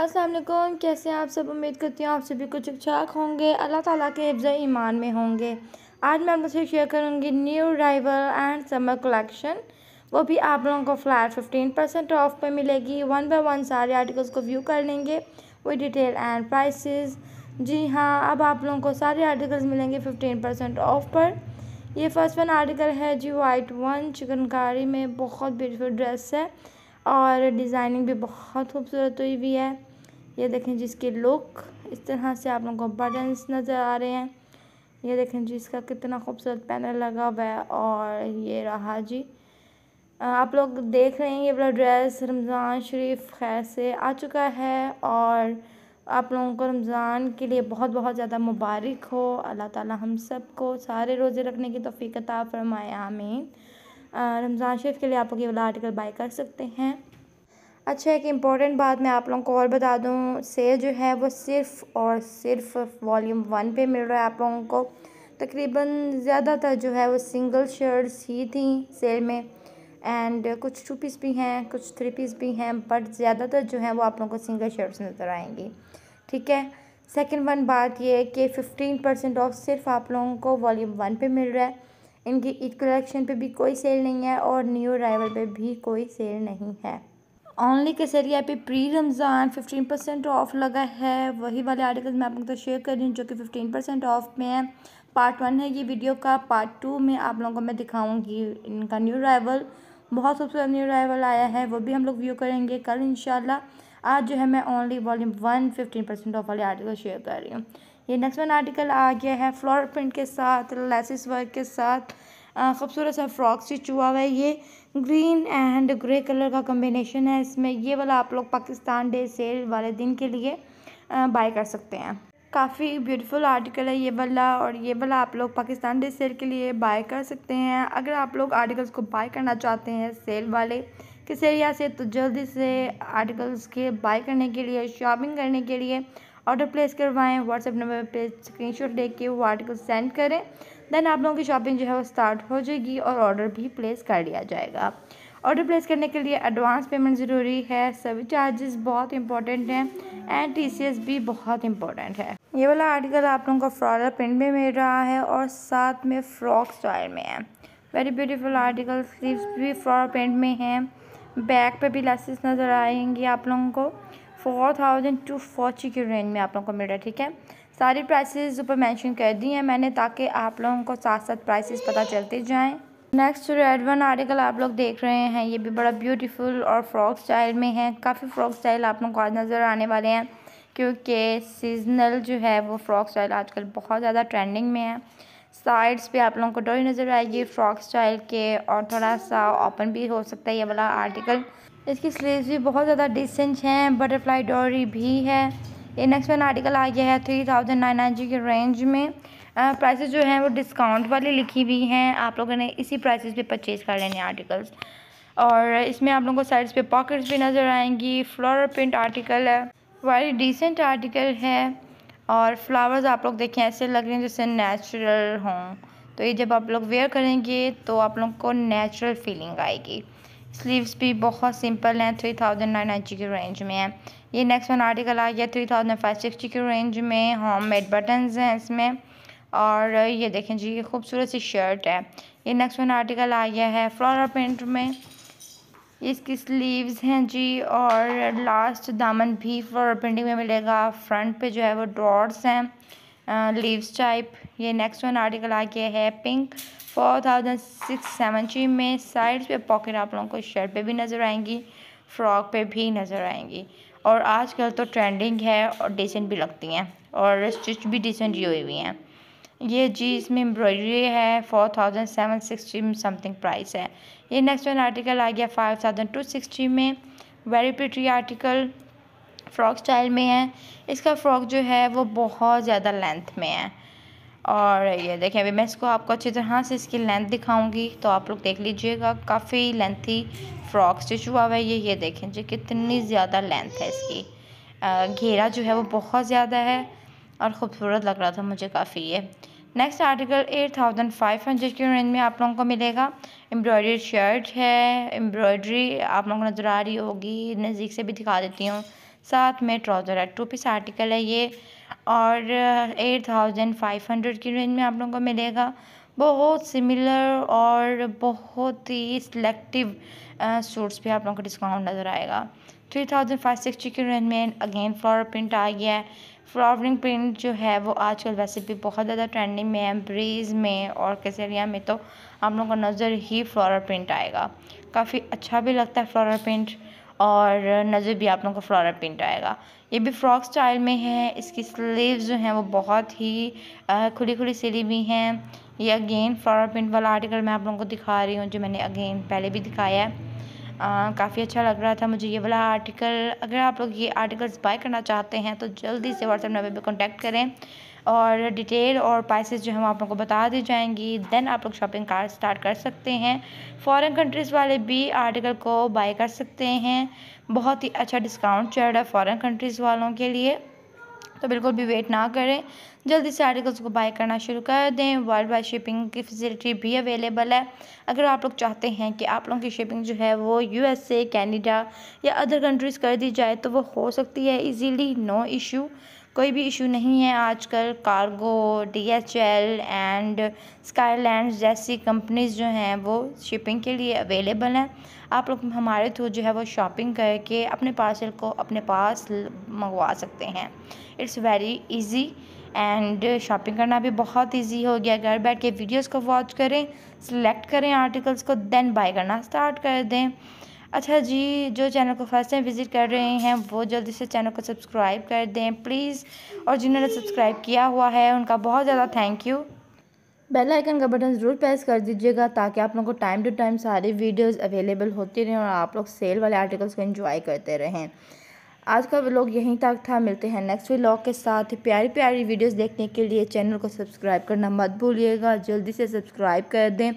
असलम कैसे हैं आप सब उम्मीद करती हूँ आप सभी कुछ ठाक होंगे अल्लाह ताला के हफ्ज़ ईमान में होंगे आज मैं आप लोग से शेयर करूँगी new driver and summer collection वो भी आप लोगों को फ्लैट फिफ्टीन परसेंट ऑफ पर मिलेगी वन बाय वन सारे आर्टिकल्स को व्यू कर लेंगे वो डिटेल एंड प्राइसेस जी हाँ अब आप लोगों को सारे आर्टिकल्स मिलेंगे फिफ्टीन परसेंट ऑफ पर ये फर्स्ट वन आर्टिकल है जी वाइट वन चिकनकारी में बहुत ब्यूटीफुल ड्रेस है और डिज़ाइनिंग भी बहुत खूबसूरत हुई हुई है ये देखें जी इसके लुक इस तरह से आप लोगों को बटन्स नज़र आ रहे हैं ये देखें जी इसका कितना खूबसूरत पैनल लगा हुआ है और ये रहा जी आप लोग देख रहे हैं ये वाला ड्रेस रमज़ान शरीफ खैर से आ चुका है और आप लोगों को रमज़ान के लिए बहुत बहुत ज़्यादा मुबारक हो अल्लाह ताला हम सब को सारे रोज़े रखने की तोफ़ी अता फरमाए आमीन रमज़ान शरीफ के लिए आप लोग ये वाला आर्टिकल बाई कर सकते हैं अच्छा एक इम्पॉर्टेंट बात मैं आप लोगों को और बता दूँ सेल जो है वो सिर्फ़ और सिर्फ वॉल्यूम वन पे मिल रहा है आप लोगों को तकरीबन ज़्यादातर जो है वो सिंगल शर्ट्स ही थी सेल में एंड कुछ टू पीस भी हैं कुछ थ्री पीस भी हैं बट ज़्यादातर जो है वो आप लोगों को सिंगल शर्ट्स नज़र आएंगी ठीक है सेकेंड वन बात ये कि फ़िफ्टीन परसेंट ऑफ सिर्फ आप लोगों को वॉलीम वन पे मिल रहा है इनकी ईद कलेक्शन पर भी कोई सेल नहीं है और न्यू अराइवल पर भी कोई सेल नहीं है ऑनली के जरिए पे pre Ramzan fifteen percent off लगा है वही वाले आर्टिकल मैं आप लोगों को शेयर कर रही हूँ जो कि फिफ्टीन परसेंट ऑफ में है पार्ट वन है ये वीडियो का पार्ट टू में आप लोगों को मैं दिखाऊंगी इनका न्यू अराइवल बहुत खूबसूरत न्यू अराइवल आया है वो भी हम लोग व्यू करेंगे कल इन आज जो है मैं only volume one fifteen percent off वाले आर्टिकल शेयर कर रही हूँ ये नेक्स्ट वन आर्टिकल आ गया है फ्लोर प्रिंट के साथ लेसिस वर्क के साथ खूबसूरत सा फ्रॉक स्टिच हुआ हुआ है ये ग्रीन एंड ग्रे कलर का कॉम्बिनेशन है इसमें ये वाला आप लोग पाकिस्तान डे सेल वाले दिन के लिए बाय कर सकते हैं काफ़ी ब्यूटीफुल आर्टिकल है ये वाला और ये वाला आप लोग पाकिस्तान डे सेल के लिए बाय कर सकते हैं अगर आप लोग आर्टिकल्स को बाय करना चाहते हैं सेल वाले किस एरिया से तो जल्दी से आर्टिकल्स के बाय करने के लिए शॉपिंग करने के लिए ऑर्डर प्लेस करवाएं व्हाट्सएप नंबर पर स्क्रीनशॉट लेके वो आर्टिकल सेंड करें देन आप लोगों की शॉपिंग जो है वो स्टार्ट हो जाएगी और ऑर्डर भी प्लेस कर लिया जाएगा ऑर्डर प्लेस करने के लिए एडवांस पेमेंट ज़रूरी है सभी चार्जेस बहुत इंपॉर्टेंट हैं एंड टीसीएस भी बहुत इंपॉर्टेंट है ये वाला आर्टिकल आप लोगों को फ्लॉरल प्रिंट में मिल रहा है और साथ में फ्रॉक स्टाइल में है वेरी ब्यूटीफुल आर्टिकल स्लीव्स भी फ्लॉरल प्रिंट में हैं बैक पे भी लेसेस नज़र आएंगी आप लोगों को फोर थाउजेंड टू फोर्टी की रेंज में आप लोगों को मिल रहा है ठीक है सारी प्राइसेस ऊपर मेंशन कर दी हैं मैंने ताकि आप लोगों को साथ साथ प्राइसेस पता चलते जाएं नेक्स्ट रेड वन आर्टिकल आप लोग देख रहे हैं ये भी बड़ा ब्यूटीफुल और फ्रॉक स्टाइल में है काफ़ी फ्रॉक स्टाइल आप लोगों को आज नज़र आने वाले हैं क्योंकि सीजनल जो है वो फ्रॉक स्टाइल आजकल बहुत ज़्यादा ट्रेंडिंग में है साइड्स पे आप लोगों को डोरी नज़र आएगी फ्रॉक स्टाइल के और थोड़ा सा ओपन भी हो सकता है ये वाला आर्टिकल इसकी स्लीव्स भी बहुत ज़्यादा डिसेंट हैं बटरफ्लाई डोरी भी है ये नेक्स्ट वन आर्टिकल आ गया है थ्री थाउजेंड नाइन नाइन जी के रेंज में प्राइस जो हैं वो डिस्काउंट वाली लिखी हुई हैं आप लोगों ने इसी प्राइसेस पे परचेज़ कर लेने आर्टिकल्स और इसमें आप लोगों को साइड्स पे पॉकेट्स भी नज़र आएंगी फ्लोर प्रिंट आर्टिकल है वेरी डिसेंट आर्टिकल है और फ्लावर्स आप लोग देखें ऐसे लग रहे हैं जैसे नेचुरल हों तो ये जब आप लोग वेयर करेंगे तो आप लोग को नेचुरल फीलिंग आएगी स्लीव्स भी बहुत सिंपल हैं थ्री थाउजेंड नाइन नाइन्टी के रेंज में है ये नेक्स्ट वन आर्टिकल आ गया थ्री थाउजेंड फाइव सिक्सटी के रेंज में होम मेड बटन हैं इसमें और ये देखें जी ये खूबसूरत सी शर्ट है ये नेक्स्ट वन आर्टिकल आ गया है फ्लोरा प्रिंट में इसकी स्लीव्स हैं जी और लास्ट दामन भी फ्लोरा प्रिंटिंग में मिलेगा फ्रंट पे जो है वो ड्रॉर्स हैं लीव्स टाइप ये नेक्स्ट वन आर्टिकल आ गया है pink four thousand six seventy में साइड्स पे पॉकेट आप लोगों को शर्ट पे भी नज़र आएंगी फ्रॉक पे भी नज़र आएंगी और आजकल तो ट्रेंडिंग है और डिसेंट भी लगती हैं और स्टिच भी डिसेंट ही हुई हुई हैं ये जी इसमें एम्ब्रॉयडरी है four thousand seven sixty something price है ये नेक्स्ट वन आर्टिकल आ गया फाइव थाउजेंड टू सिक्सटी में very pretty article frock style में है इसका फ्रॉक जो है वो बहुत ज़्यादा लेंथ में है और ये देखें अभी मैं इसको आपको अच्छी तरह से इसकी लेंथ दिखाऊंगी तो आप लोग देख लीजिएगा काफ़ी लेंथी फ्रॉक स्टिच हुआ हुआ है ये ये देखें जी कितनी ज़्यादा लेंथ है इसकी घेरा जो है वो बहुत ज़्यादा है और ख़ूबसूरत लग रहा था मुझे काफ़ी ये next article eight thousand five hundred की रेंज में आप लोगों को मिलेगा एम्ब्रॉयडरी शर्ट है एम्ब्रॉयडरी आप लोगों को नज़र आ रही होगी नज़दीक से भी दिखा देती हूँ साथ में ट्राउज़र है टू पीस आर्टिकल है ये और एट थाउजेंड फाइव हंड्रेड की रेंज में आप लोगों को मिलेगा बहुत सिमिलर और बहुत ही सिलेक्टिव सूट्स भी आप लोगों को डिस्काउंट नज़र आएगा थ्री थाउजेंड फाइव सिक्सटी की रेंज में अगेन फ्लावर प्रिंट आ गया है फ्लावरिंग प्रिंट जो है वो आजकल वैसे भी बहुत ज़्यादा ट्रेंडिंग में है ब्रीज में और केसरिया में तो आप लोगों को नज़र ही फ्लोरल प्रिंट आएगा काफ़ी अच्छा भी लगता है फ्लोरल प्रिंट और नज़र भी आप लोगों को फ्लोरल प्रिंट आएगा ये भी फ्रॉक स्टाइल में है इसकी स्लीव्स जो हैं वो बहुत ही खुली खुली सिली भी हैं ये अगेन फ्लोरल प्रिंट वाला आर्टिकल मैं आप लोगों को दिखा रही हूँ जो मैंने अगेन पहले भी दिखाया है काफ़ी अच्छा लग रहा था मुझे ये वाला आर्टिकल अगर आप लोग ये आर्टिकल्स बाय करना चाहते हैं तो जल्दी से व्हाट्सएप नंबर पर कॉन्टैक्ट करें और डिटेल और प्राइसेस जो हम आप लोगों को बता दी जाएंगी देन आप लोग शॉपिंग कार स्टार्ट कर सकते हैं फॉरेन कंट्रीज़ वाले भी आर्टिकल को बाय कर सकते हैं बहुत ही अच्छा डिस्काउंट चल रहा है फॉरेन कंट्रीज़ वालों के लिए तो बिल्कुल भी वेट ना करें जल्दी से आर्टिकल्स को बाय करना शुरू कर दें वर्ल्ड वाइड शिपिंग की फैसिलिटी भी अवेलेबल है अगर आप लोग चाहते हैं कि आप लोगों की शिपिंग जो है वो यूएसए कनाडा या अदर कंट्रीज़ कर दी जाए तो वो हो सकती है इजीली नो इशू कोई भी इशू नहीं है आजकल cargo D H L and Skyland जैसी कंपनीज़ जो हैं वो शिपिंग के लिए अवेलेबल हैं आप लोग हमारे थ्रू जो है वो शॉपिंग करके अपने पार्सल को अपने पास मंगवा सकते हैं it's very easy and shopping करना भी बहुत इजी हो गया घर बैठ के वीडियोस को वॉच करें सिलेक्ट करें आर्टिकल्स को देन बाय करना स्टार्ट कर दें अच्छा जी जो चैनल को फर्स्ट टाइम विज़िट कर रहे हैं वो जल्दी से चैनल को सब्सक्राइब कर दें प्लीज़ और जिन्होंने सब्सक्राइब किया हुआ है उनका बहुत ज़्यादा थैंक यू बेल आइकन का बटन ज़रूर प्रेस कर दीजिएगा ताकि आप लोगों को टाइम टू टाइम सारी वीडियोस अवेलेबल होती रहें और आप लोग सेल वाले आर्टिकल्स को एंजॉय करते रहें आज का व्लॉग यहीं तक था मिलते हैं नेक्स्ट व्लॉग के साथ प्यारी प्यारी वीडियोस देखने के लिए चैनल को सब्सक्राइब करना मत भूलिएगा जल्दी से सब्सक्राइब कर दें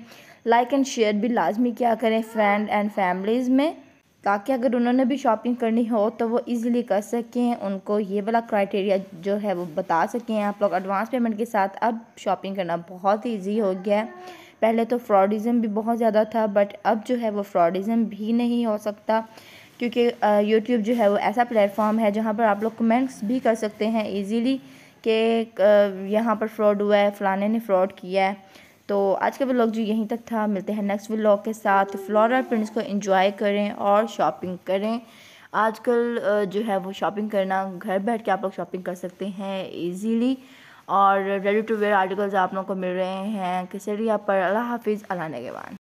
लाइक एंड शेयर भी लाजमी क्या करें फ्रेंड एंड फैमिलीज़ में ताकि अगर उन्होंने भी शॉपिंग करनी हो तो वो इजीली कर सकें उनको ये वाला क्राइटेरिया जो है वो बता सकें आप लोग एडवांस पेमेंट के साथ अब शॉपिंग करना बहुत इजी हो गया है पहले तो फ्रॉडिज़म भी बहुत ज़्यादा था बट अब जो है वो फ्रॉडिज़म भी नहीं हो सकता क्योंकि यूट्यूब जो है वो ऐसा प्लेटफॉर्म है जहाँ पर आप लोग कमेंट्स भी कर सकते हैं ईजीली कि यहाँ पर फ्रॉड हुआ है फ़लाने ने फ़्रॉड किया है तो आज का व्लॉग जो यहीं तक था मिलते हैं नेक्स्ट व्लॉग के साथ फ्लोरा प्रिंट्स को इन्जॉय करें और शॉपिंग करें आजकल जो है वो शॉपिंग करना घर बैठ के आप लोग शॉपिंग कर सकते हैं इजीली और रेडी टू वेयर आर्टिकल्स आप लोगों को मिल रहे हैं किसरिया पर अल्लाह हाफिज़ अल्लाह नगेवान